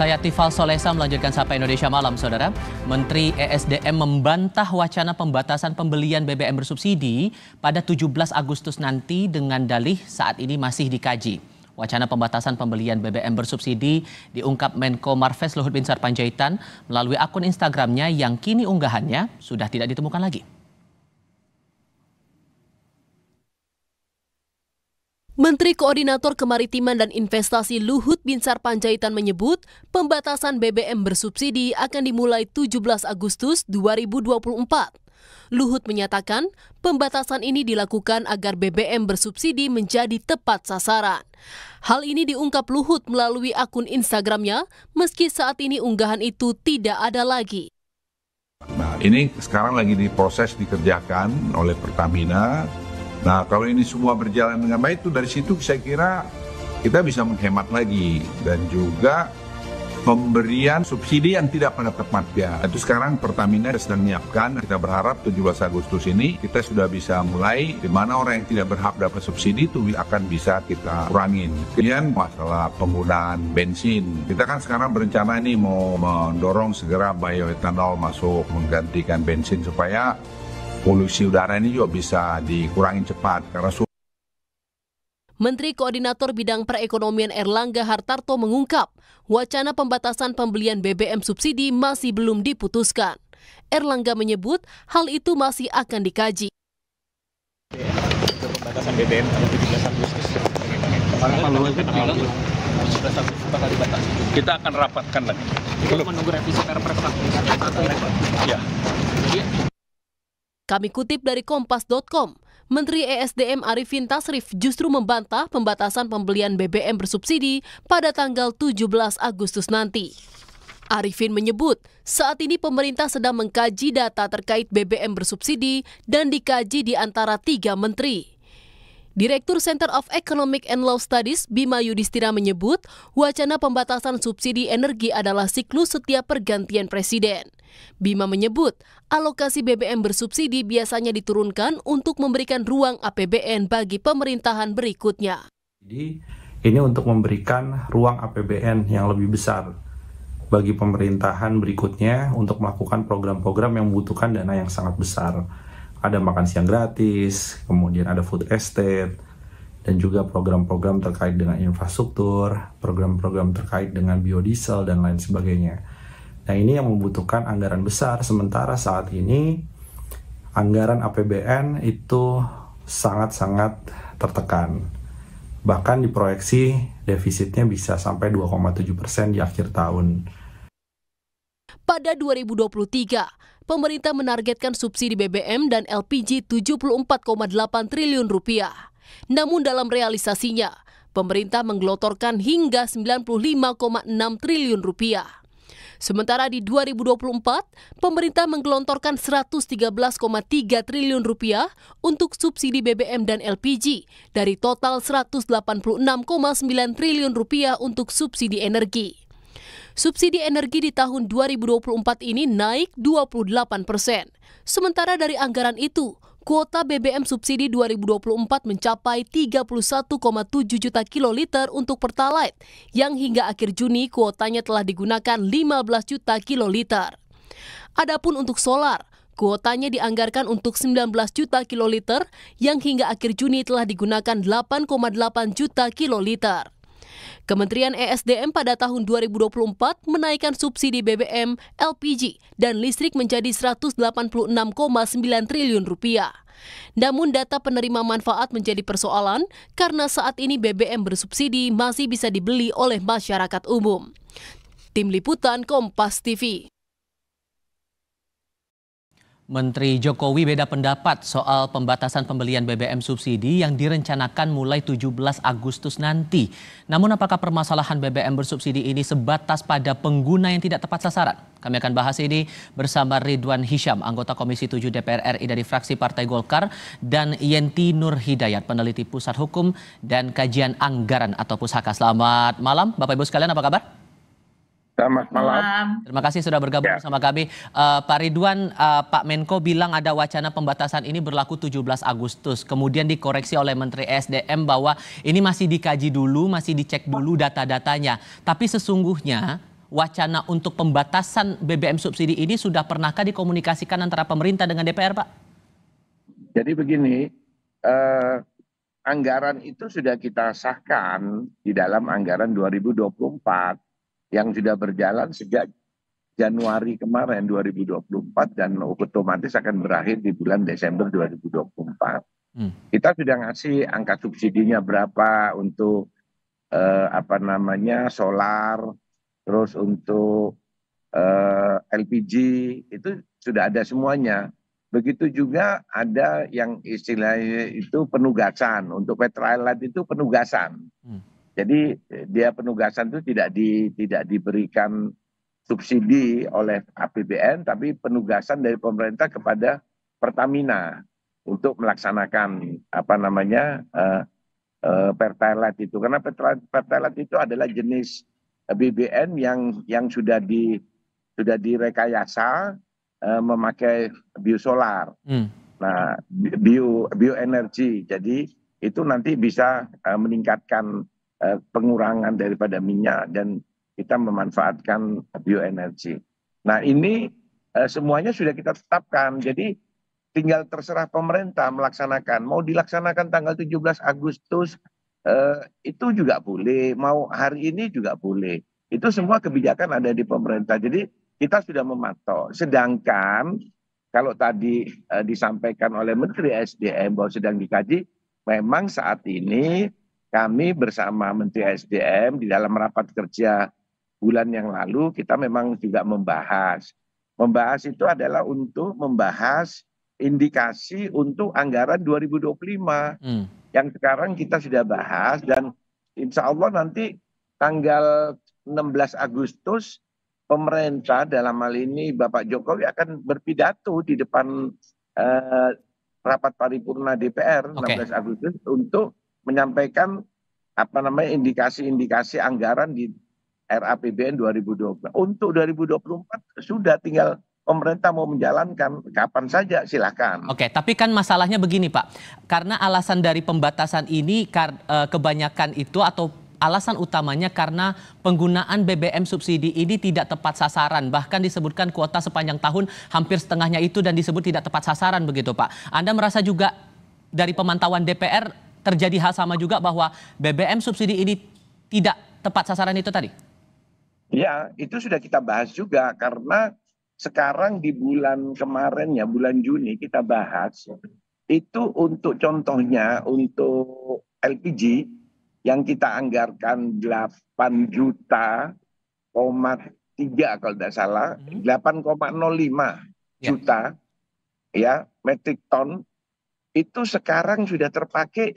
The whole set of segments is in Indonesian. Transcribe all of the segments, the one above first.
Saya Tifal Solesa melanjutkan Sapa Indonesia Malam, Saudara. Menteri ESDM membantah wacana pembatasan pembelian BBM bersubsidi pada 17 Agustus nanti dengan dalih saat ini masih dikaji. Wacana pembatasan pembelian BBM bersubsidi diungkap Menko Marves Luhut Binsar Panjaitan melalui akun Instagramnya yang kini unggahannya sudah tidak ditemukan lagi. Menteri Koordinator Kemaritiman dan Investasi Luhut Binsar Panjaitan menyebut, pembatasan BBM bersubsidi akan dimulai 17 Agustus 2024. Luhut menyatakan, pembatasan ini dilakukan agar BBM bersubsidi menjadi tepat sasaran. Hal ini diungkap Luhut melalui akun Instagramnya, meski saat ini unggahan itu tidak ada lagi. Nah, ini sekarang lagi diproses dikerjakan oleh Pertamina Nah kalau ini semua berjalan dengan baik itu dari situ saya kira kita bisa menghemat lagi dan juga pemberian subsidi yang tidak pada tempatnya. Itu sekarang Pertamina sedang menyiapkan, kita berharap 17 Agustus ini kita sudah bisa mulai di mana orang yang tidak berhak dapat subsidi itu akan bisa kita kurangin. Kemudian masalah penggunaan bensin. Kita kan sekarang berencana ini mau mendorong segera bioetanol masuk menggantikan bensin supaya polusi udara ini juga bisa dikurangi cepat karena Menteri Koordinator Bidang Perekonomian Erlangga Hartarto mengungkap, wacana pembatasan pembelian BBM subsidi masih belum diputuskan. Erlangga menyebut hal itu masih akan dikaji. Pembatasan BBM tanggal 17 Agustus. Kita akan rapatkan lagi. Kita menunggu revisi Perpres Ya. Jadi kami kutip dari Kompas.com, Menteri ESDM Arifin Tasrif justru membantah pembatasan pembelian BBM bersubsidi pada tanggal 17 Agustus nanti. Arifin menyebut, saat ini pemerintah sedang mengkaji data terkait BBM bersubsidi dan dikaji di antara tiga menteri. Direktur Center of Economic and Law Studies Bima Yudhistira menyebut, wacana pembatasan subsidi energi adalah siklus setiap pergantian presiden. Bima menyebut, alokasi BBM bersubsidi biasanya diturunkan untuk memberikan ruang APBN bagi pemerintahan berikutnya. Jadi ini untuk memberikan ruang APBN yang lebih besar bagi pemerintahan berikutnya untuk melakukan program-program yang membutuhkan dana yang sangat besar ada makan siang gratis, kemudian ada food estate, dan juga program-program terkait dengan infrastruktur, program-program terkait dengan biodiesel, dan lain sebagainya. Nah ini yang membutuhkan anggaran besar, sementara saat ini anggaran APBN itu sangat-sangat tertekan. Bahkan diproyeksi defisitnya bisa sampai 2,7 persen di akhir tahun. Pada 2023, pemerintah menargetkan subsidi BBM dan LPG 74,8 triliun rupiah. Namun dalam realisasinya, pemerintah menggelotorkan hingga 95,6 triliun rupiah. Sementara di 2024, pemerintah menggelontorkan 113,3 triliun rupiah untuk subsidi BBM dan LPG dari total 186,9 triliun rupiah untuk subsidi energi. Subsidi energi di tahun 2024 ini naik 28 persen. Sementara dari anggaran itu, kuota BBM subsidi 2024 mencapai 31,7 juta kiloliter untuk Pertalite, yang hingga akhir Juni kuotanya telah digunakan 15 juta kiloliter. Adapun untuk solar, kuotanya dianggarkan untuk 19 juta kiloliter yang hingga akhir Juni telah digunakan 8,8 juta kiloliter. Kementerian ESDM pada tahun 2024 menaikkan subsidi BBM, LPG, dan listrik menjadi 186,9 triliun rupiah. Namun data penerima manfaat menjadi persoalan karena saat ini BBM bersubsidi masih bisa dibeli oleh masyarakat umum. Tim Liputan Kompas TV Menteri Jokowi beda pendapat soal pembatasan pembelian BBM subsidi yang direncanakan mulai 17 Agustus nanti. Namun apakah permasalahan BBM bersubsidi ini sebatas pada pengguna yang tidak tepat sasaran? Kami akan bahas ini bersama Ridwan Hisham, anggota Komisi 7 DPR RI dari fraksi Partai Golkar, dan Yenti Nur Hidayat, peneliti Pusat Hukum dan Kajian Anggaran atau Pusaka. Selamat malam, Bapak-Ibu sekalian apa kabar? Selamat malam. malam. Terima kasih sudah bergabung ya. bersama kami. Uh, Pak Ridwan, uh, Pak Menko bilang ada wacana pembatasan ini berlaku 17 Agustus. Kemudian dikoreksi oleh Menteri SDM bahwa ini masih dikaji dulu, masih dicek dulu data-datanya. Tapi sesungguhnya wacana untuk pembatasan BBM subsidi ini sudah pernahkah dikomunikasikan antara pemerintah dengan DPR, Pak? Jadi begini, eh, anggaran itu sudah kita sahkan di dalam anggaran 2024 yang sudah berjalan sejak Januari kemarin 2024 dan otomatis akan berakhir di bulan Desember 2024. Hmm. Kita sudah ngasih angka subsidinya berapa untuk eh, apa namanya solar, terus untuk eh, LPG itu sudah ada semuanya. Begitu juga ada yang istilahnya itu penugasan untuk petrolite itu penugasan. Hmm jadi eh, dia penugasan itu tidak diberikan subsidi oleh apbn tapi penugasan dari pemerintah kepada pertamina untuk melaksanakan apa namanya eh, eh, pertalite itu karena pertalite itu adalah jenis BBM yang yang sudah di sudah direkayasa memakai biosolar hmm. nah bio bioenergi jadi itu nanti bisa meningkatkan Eh, pengurangan daripada minyak dan kita memanfaatkan bioenergi. Nah ini eh, semuanya sudah kita tetapkan. Jadi tinggal terserah pemerintah melaksanakan. Mau dilaksanakan tanggal 17 Agustus eh, itu juga boleh. Mau hari ini juga boleh. Itu semua kebijakan ada di pemerintah. Jadi kita sudah mematok. Sedangkan kalau tadi disampaikan oleh Menteri SDM bahwa sedang dikaji, memang saat ini kami bersama menteri sdm di dalam rapat kerja bulan yang lalu kita memang juga membahas membahas itu adalah untuk membahas indikasi untuk anggaran 2025 hmm. yang sekarang kita sudah bahas dan insya Allah nanti tanggal 16 Agustus pemerintah dalam hal ini Bapak Jokowi akan berpidato di depan eh, rapat paripurna DPR okay. 16 Agustus untuk menyampaikan apa namanya indikasi-indikasi anggaran di RAPBN 2020. Untuk 2024 sudah tinggal pemerintah mau menjalankan kapan saja silahkan. Oke, tapi kan masalahnya begini Pak, karena alasan dari pembatasan ini eh, kebanyakan itu atau alasan utamanya karena penggunaan BBM subsidi ini tidak tepat sasaran. Bahkan disebutkan kuota sepanjang tahun hampir setengahnya itu dan disebut tidak tepat sasaran begitu Pak. Anda merasa juga dari pemantauan DPR terjadi hal sama juga bahwa BBM subsidi ini tidak tepat sasaran itu tadi? Ya, itu sudah kita bahas juga karena sekarang di bulan kemarin ya bulan Juni kita bahas itu untuk contohnya untuk LPG yang kita anggarkan 8 juta, koma tiga kalau tidak salah, 8,05 hmm. ya. juta ya. ya metrik ton itu sekarang sudah terpakai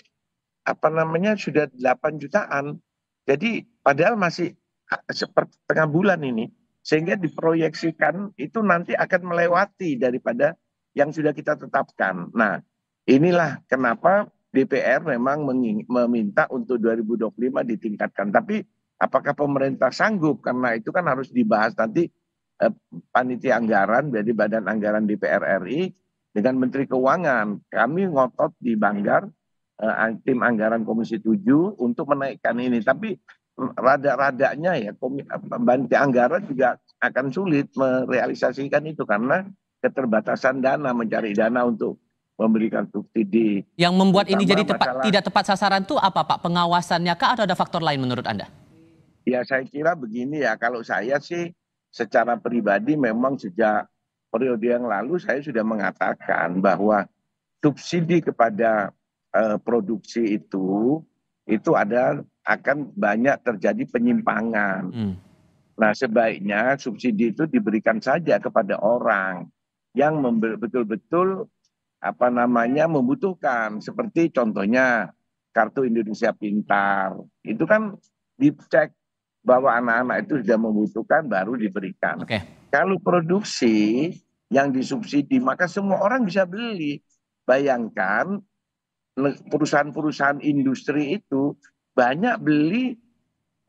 apa namanya sudah 8 jutaan. Jadi padahal masih ah, tengah bulan ini sehingga diproyeksikan itu nanti akan melewati daripada yang sudah kita tetapkan. Nah, inilah kenapa DPR memang meminta untuk 2025 ditingkatkan. Tapi apakah pemerintah sanggup karena itu kan harus dibahas nanti eh, panitia anggaran dari Badan Anggaran DPR RI dengan Menteri Keuangan. Kami ngotot di Banggar Eh, tim anggaran Komisi 7 untuk menaikkan ini. Tapi mm, rada-radanya ya eh, pembanti anggaran juga akan sulit merealisasikan itu karena keterbatasan dana mencari dana untuk memberikan subsidi. Yang membuat ini jadi tepat, tidak tepat sasaran itu apa Pak? Pengawasannya kah atau ada faktor lain menurut Anda? Ya saya kira begini ya kalau saya sih secara pribadi memang sejak periode yang lalu saya sudah mengatakan bahwa subsidi kepada Eh, produksi itu itu ada akan banyak terjadi penyimpangan. Hmm. Nah sebaiknya subsidi itu diberikan saja kepada orang yang betul-betul apa namanya membutuhkan seperti contohnya kartu Indonesia Pintar itu kan dicek bahwa anak-anak itu sudah membutuhkan baru diberikan. Okay. Kalau produksi yang disubsidi maka semua orang bisa beli. Bayangkan perusahaan-perusahaan industri itu banyak beli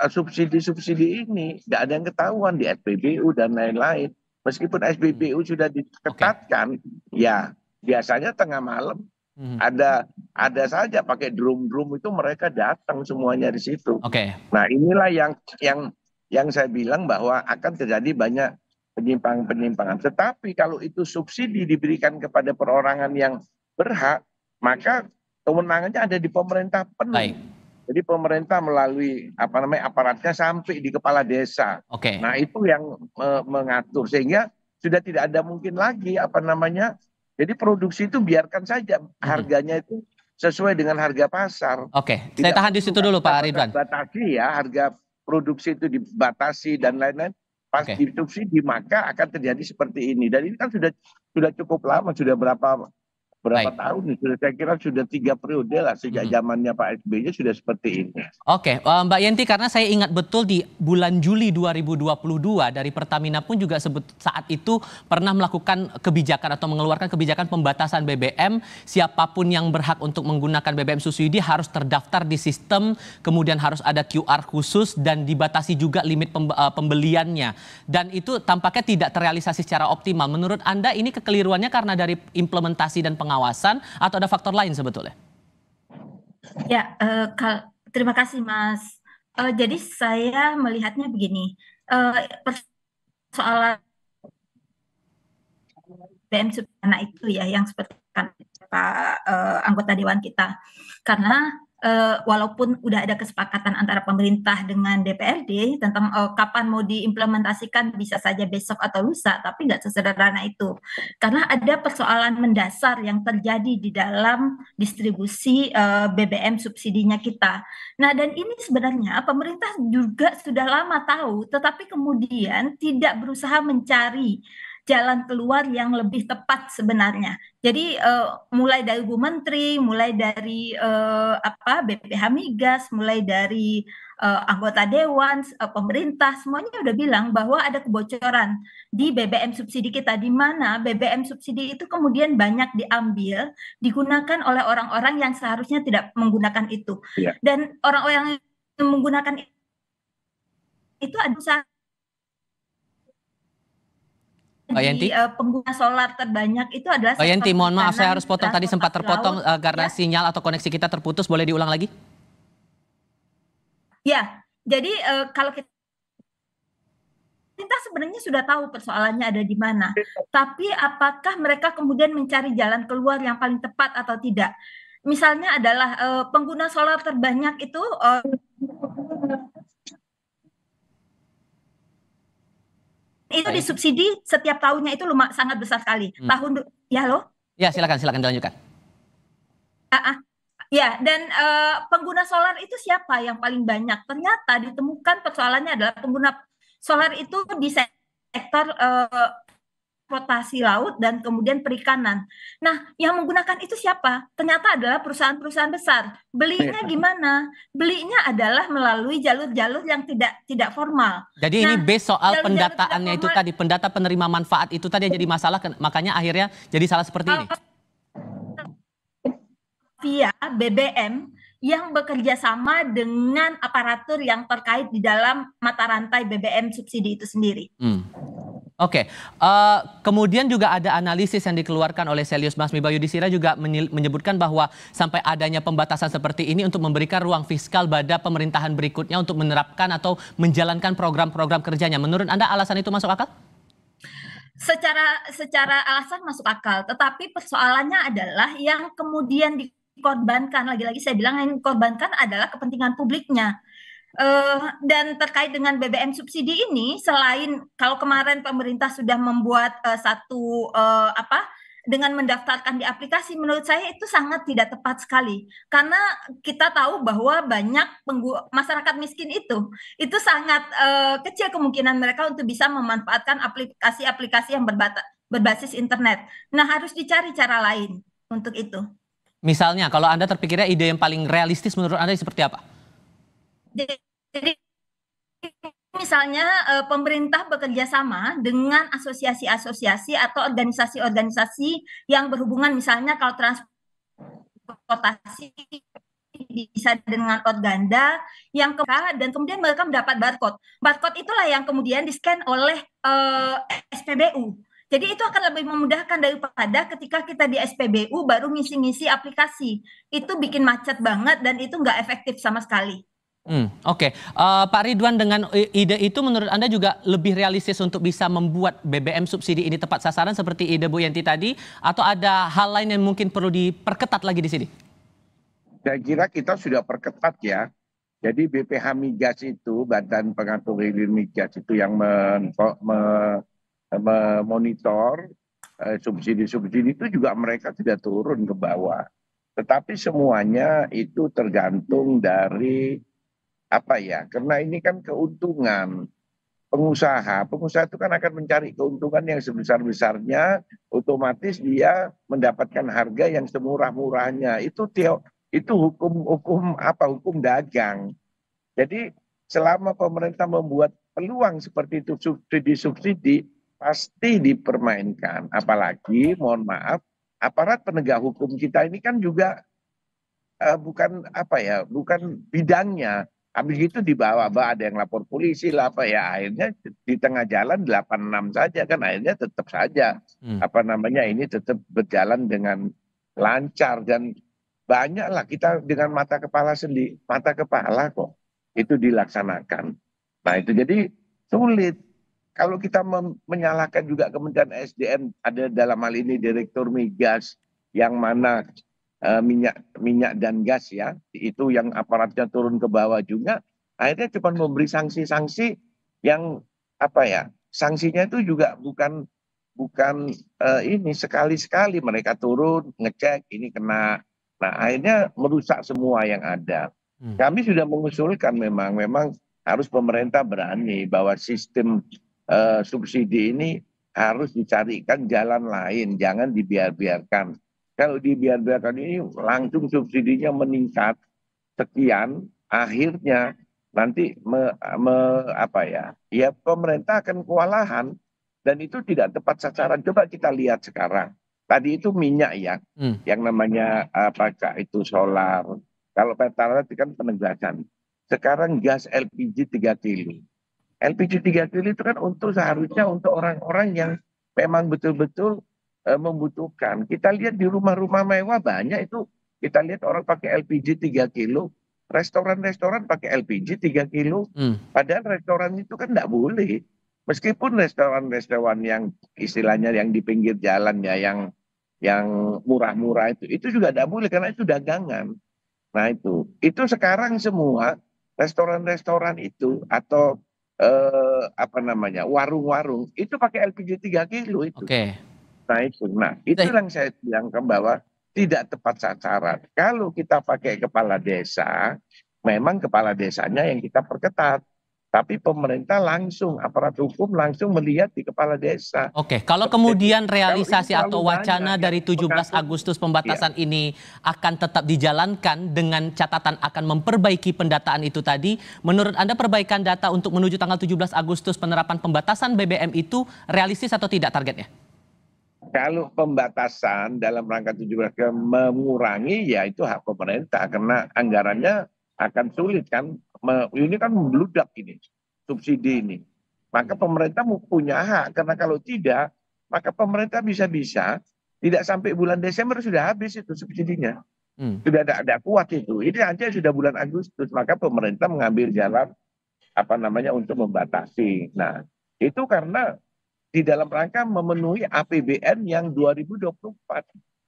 eh, subsidi-subsidi ini. Nggak ada yang ketahuan di SPBU dan lain-lain. Meskipun SPBU hmm. sudah diketatkan, okay. ya biasanya tengah malam Hmm. Ada ada saja pakai drum-drum itu mereka datang semuanya di situ. Oke. Okay. Nah, inilah yang yang yang saya bilang bahwa akan terjadi banyak penyimpangan-penyimpangan. Tetapi kalau itu subsidi diberikan kepada perorangan yang berhak, maka kewenangannya ada di pemerintah penuh. Baik. Jadi pemerintah melalui apa namanya aparatnya sampai di kepala desa. Oke. Okay. Nah itu yang e, mengatur sehingga sudah tidak ada mungkin lagi apa namanya. Jadi produksi itu biarkan saja hmm. harganya itu sesuai dengan harga pasar. Oke. Okay. Saya tahan di situ dulu Pak Ridwan. Batasi ya harga produksi itu dibatasi dan lain-lain pas okay. subsidi maka akan terjadi seperti ini. Dan ini kan sudah sudah cukup lama, sudah berapa berapa Baik. tahun saya kira sudah tiga periode lah sejak hmm. zamannya Pak SBY sudah seperti ini. Oke, eh, Mbak Yenti karena saya ingat betul di bulan Juli 2022 dari Pertamina pun juga sebut saat itu pernah melakukan kebijakan atau mengeluarkan kebijakan pembatasan BBM siapapun yang berhak untuk menggunakan BBM subsidi harus terdaftar di sistem kemudian harus ada QR khusus dan dibatasi juga limit eh, pembeliannya dan itu tampaknya tidak terrealisasi secara optimal. Menurut Anda ini kekeliruannya karena dari implementasi dan pengawasan pengawasan atau ada faktor lain sebetulnya? Ya, uh, eh, kal terima kasih Mas. Uh, jadi saya melihatnya begini, uh, persoalan BM Subhana itu ya yang seperti Pak uh, anggota dewan kita. Karena Eh, walaupun udah ada kesepakatan antara pemerintah dengan DPRD tentang uh, kapan mau diimplementasikan bisa saja besok atau lusa, tapi nggak sesederhana itu. Karena ada persoalan mendasar yang terjadi di dalam distribusi uh, eh, BBM subsidinya kita. Nah, dan ini sebenarnya pemerintah juga sudah lama tahu, tetapi kemudian tidak berusaha mencari jalan keluar yang lebih tepat sebenarnya. Jadi uh, mulai dari Bu Menteri, mulai dari uh, apa BPH Migas, mulai dari uh, anggota dewan, uh, pemerintah semuanya udah bilang bahwa ada kebocoran di BBM subsidi kita di mana BBM subsidi itu kemudian banyak diambil, digunakan oleh orang-orang yang seharusnya tidak menggunakan itu. Yeah. Dan orang-orang yang menggunakan itu adalah usaha Yanti? uh, pengguna solar terbanyak itu adalah Mbak Yanti, mohon maaf saya harus potong tadi sempat terpotong laut, uh, karena ya. sinyal atau koneksi kita terputus. Boleh diulang lagi? Ya, jadi uh, kalau kita kita sebenarnya sudah tahu persoalannya ada di mana. Tapi apakah mereka kemudian mencari jalan keluar yang paling tepat atau tidak? Misalnya adalah uh, pengguna solar terbanyak itu uh, itu Baik. disubsidi setiap tahunnya itu lumah sangat besar sekali. Hmm. Tahun ya lo? Ya, silakan silakan dilanjutkan. Ah, ah. Ya, dan uh, pengguna solar itu siapa yang paling banyak? Ternyata ditemukan persoalannya adalah pengguna solar itu di sektor uh, eksploitasi laut dan kemudian perikanan. Nah, yang menggunakan itu siapa? Ternyata adalah perusahaan-perusahaan besar. Belinya iya. gimana? Belinya adalah melalui jalur-jalur yang tidak tidak formal. Jadi nah, ini base soal jalur -jalur pendataannya itu tadi, pendata penerima manfaat itu tadi yang jadi masalah, makanya akhirnya jadi salah seperti ini. Via BBM yang bekerja sama dengan aparatur yang terkait di dalam mata rantai BBM subsidi itu sendiri. Hmm. Oke, okay. uh, eh, kemudian juga ada analisis yang dikeluarkan oleh Selius Mas Bayu Disira juga menyebutkan bahwa sampai adanya pembatasan seperti ini untuk memberikan ruang fiskal pada pemerintahan berikutnya untuk menerapkan atau menjalankan program-program kerjanya. Menurut Anda alasan itu masuk akal? Secara secara alasan masuk akal, tetapi persoalannya adalah yang kemudian dikorbankan lagi-lagi saya bilang yang dikorbankan adalah kepentingan publiknya Uh, dan terkait dengan BBM subsidi ini, selain kalau kemarin pemerintah sudah membuat uh, satu uh, apa dengan mendaftarkan di aplikasi, menurut saya itu sangat tidak tepat sekali karena kita tahu bahwa banyak masyarakat miskin itu itu sangat uh, kecil kemungkinan mereka untuk bisa memanfaatkan aplikasi-aplikasi yang berbasis internet. Nah harus dicari cara lain untuk itu. Misalnya, kalau anda terpikirnya ide yang paling realistis menurut anda seperti apa? jadi misalnya eh, pemerintah bekerja sama dengan asosiasi-asosiasi atau organisasi-organisasi yang berhubungan misalnya kalau transportasi bisa dengan kod ganda yang ke dan kemudian mereka mendapat barcode. Barcode itulah yang kemudian di-scan oleh eh, SPBU. Jadi itu akan lebih memudahkan daripada ketika kita di SPBU baru ngisi-ngisi aplikasi. Itu bikin macet banget dan itu nggak efektif sama sekali. Hmm, Oke, okay. uh, eh, Pak Ridwan dengan ide itu menurut Anda juga lebih realistis untuk bisa membuat BBM subsidi ini tepat sasaran seperti ide Bu Yanti tadi atau ada hal lain yang mungkin perlu diperketat lagi di sini? Saya kira kita sudah perketat ya. Jadi BPH Migas itu, Badan Pengatur Hilir Migas itu yang memonitor eh, subsidi-subsidi itu juga mereka tidak turun ke bawah. Tetapi semuanya itu tergantung dari apa ya karena ini kan keuntungan pengusaha pengusaha itu kan akan mencari keuntungan yang sebesar besarnya otomatis dia mendapatkan harga yang semurah murahnya itu itu hukum hukum apa hukum dagang jadi selama pemerintah membuat peluang seperti itu subsidi subsidi pasti dipermainkan apalagi mohon maaf aparat penegak hukum kita ini kan juga uh, bukan apa ya, bukan bidangnya habis itu dibawa bawa ada yang lapor polisi lah apa ya akhirnya di tengah jalan 86 saja kan akhirnya tetap saja hmm. apa namanya ini tetap berjalan dengan lancar dan banyaklah kita dengan mata kepala sendiri mata kepala kok itu dilaksanakan nah itu jadi sulit kalau kita menyalahkan juga Kementerian SDM ada dalam hal ini Direktur Migas yang mana Eh, minyak minyak dan gas ya itu yang aparatnya turun ke bawah juga akhirnya cuma memberi sanksi-sanksi yang apa ya sanksinya itu juga bukan bukan uh, ini sekali-sekali mereka turun ngecek ini kena nah akhirnya merusak semua yang ada hmm. kami sudah mengusulkan memang memang harus pemerintah berani bahwa sistem uh, subsidi ini harus dicarikan jalan lain jangan dibiar-biarkan kalau dibiarkan ini langsung subsidinya meningkat sekian, akhirnya nanti me, me, apa ya? Ya pemerintah akan kewalahan dan itu tidak tepat sasaran. Coba kita lihat sekarang. Tadi itu minyak ya, hmm. yang namanya apakah itu solar. Kalau itu kan penegasan. Sekarang gas LPG 3 kilo. LPG 3 kilo itu kan untuk seharusnya untuk orang-orang yang memang betul-betul Eh, membutuhkan. Kita lihat di rumah-rumah mewah banyak itu kita lihat orang pakai LPG 3 kilo, restoran-restoran pakai LPG 3 kilo. Hmm. Padahal restoran itu kan tidak boleh. Meskipun restoran-restoran yang istilahnya yang di pinggir jalan ya yang yang murah-murah itu itu juga tidak boleh karena itu dagangan. Nah itu itu sekarang semua restoran-restoran itu atau eh, apa namanya warung-warung itu pakai LPG 3 kilo itu. Okay. Naik turun. nah itu nah, yang saya bilang ke bawah tidak tepat sasaran kalau kita pakai kepala desa memang kepala desanya yang kita perketat tapi pemerintah langsung aparat hukum langsung melihat di kepala desa. Oke, kalau kemudian realisasi kalau atau wacana banyak, dari 17 Agustus pembatasan iya. ini akan tetap dijalankan dengan catatan akan memperbaiki pendataan itu tadi, menurut Anda perbaikan data untuk menuju tanggal 17 Agustus penerapan pembatasan BBM itu realistis atau tidak targetnya? kalau pembatasan dalam rangka 17 km mengurangi ya itu hak pemerintah karena anggarannya akan sulit kan ini kan membludak ini subsidi ini maka pemerintah punya hak karena kalau tidak maka pemerintah bisa-bisa tidak sampai bulan Desember sudah habis itu subsidinya hmm. sudah tidak ada kuat itu ini aja sudah bulan Agustus maka pemerintah mengambil jalan apa namanya untuk membatasi nah itu karena di dalam rangka memenuhi APBN yang 2024.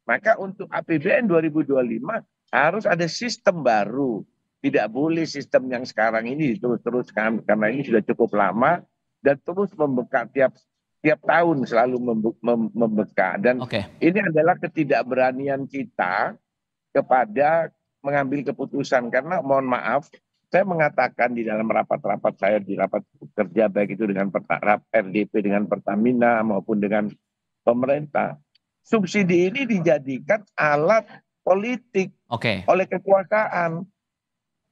Maka untuk APBN 2025 harus ada sistem baru. Tidak boleh sistem yang sekarang ini terus-teruskan karena ini sudah cukup lama dan terus membuka tiap tiap tahun selalu membuka dan okay. ini adalah ketidakberanian kita kepada mengambil keputusan karena mohon maaf saya mengatakan di dalam rapat-rapat saya di rapat kerja baik itu dengan RDP dengan Pertamina maupun dengan pemerintah subsidi ini dijadikan alat politik okay. oleh kekuasaan.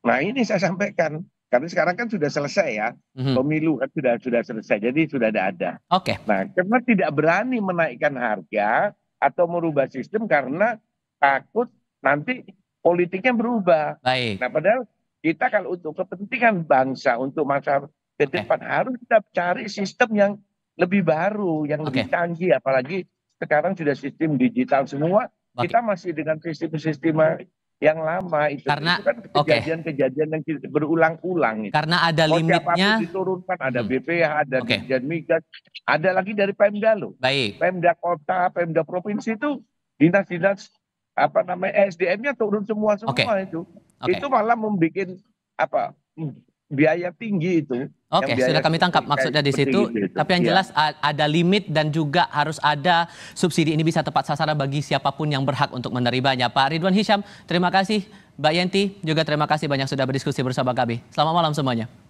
Nah ini saya sampaikan karena sekarang kan sudah selesai ya mm-hmm. pemilu kan sudah sudah selesai jadi sudah ada ada. Oke. Okay. Nah karena tidak berani menaikkan harga atau merubah sistem karena takut nanti politiknya berubah. Baik. Nah padahal kita kalau untuk kepentingan bangsa, untuk masa ke depan okay. harus kita cari sistem yang lebih baru, yang okay. lebih canggih. Apalagi sekarang sudah sistem digital semua, okay. kita masih dengan sistem-sistem yang lama itu, karena, itu kan kejadian-kejadian okay. yang berulang-ulang. itu. Karena ada limitnya. Oh, diturunkan, ada hmm. BPH, ada okay. Dirjen Migas, ada lagi dari Pemda loh. Baik. Pemda Kota, Pemda Provinsi itu dinas-dinas apa namanya SDM-nya turun semua semua okay. itu. Okay. Itu malah membuat apa hmm, biaya tinggi itu. Oke, okay, sudah kami tangkap maksudnya di situ. Gitu. Tapi yang ya. jelas ada limit dan juga harus ada subsidi ini bisa tepat sasaran bagi siapapun yang berhak untuk menerimanya. Pak Ridwan Hisham, terima kasih. Mbak Yenti, juga terima kasih banyak sudah berdiskusi bersama kami. Selamat malam semuanya.